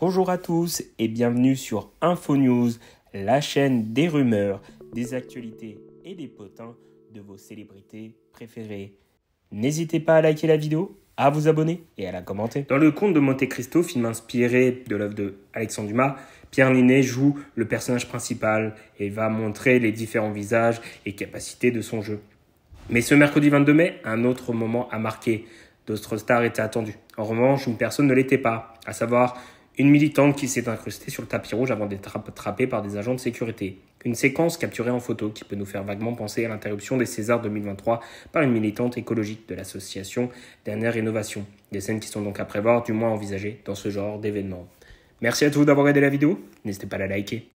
Bonjour à tous et bienvenue sur InfoNews, la chaîne des rumeurs, des actualités et des potins de vos célébrités préférées. N'hésitez pas à liker la vidéo, à vous abonner et à la commenter. Dans Le conte de Monte Cristo, film inspiré de l'œuvre de Alexandre Dumas, Pierre Linné joue le personnage principal et va montrer les différents visages et capacités de son jeu. Mais ce mercredi 22 mai, un autre moment a marqué. D'autres stars étaient attendues. En revanche, une personne ne l'était pas, à savoir une militante qui s'est incrustée sur le tapis rouge avant d'être attrapée par des agents de sécurité. Une séquence capturée en photo qui peut nous faire vaguement penser à l'interruption des Césars 2023 par une militante écologique de l'association Dernière Rénovation. Des scènes qui sont donc à prévoir, du moins envisagées, dans ce genre d'événement. Merci à tous d'avoir aidé la vidéo. N'hésitez pas à la liker.